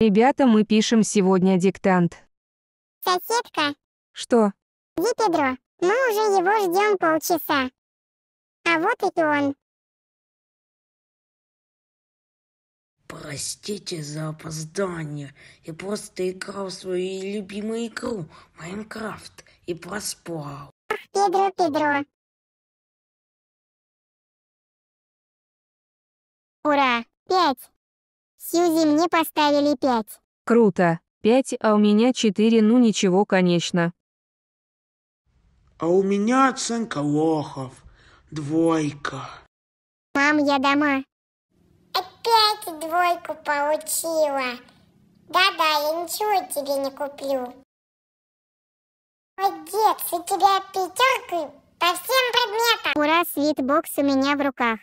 Ребята, мы пишем сегодня диктант. Соседка. Что? Ди Педро, мы уже его ждем полчаса. А вот и он. Простите за опоздание. Я просто играл в свою любимую игру Майнкрафт и проспал. Ах, Педро, Педро. Ура! Пять! Сьюзи мне поставили пять. Круто. Пять, а у меня четыре, ну ничего, конечно. А у меня оценка лохов. Двойка. Мам, я дома. Опять двойку получила. Да-да, я ничего тебе не куплю. Молодец, у тебя пятерка по всем предметам. Ура, свитбокс у меня в руках.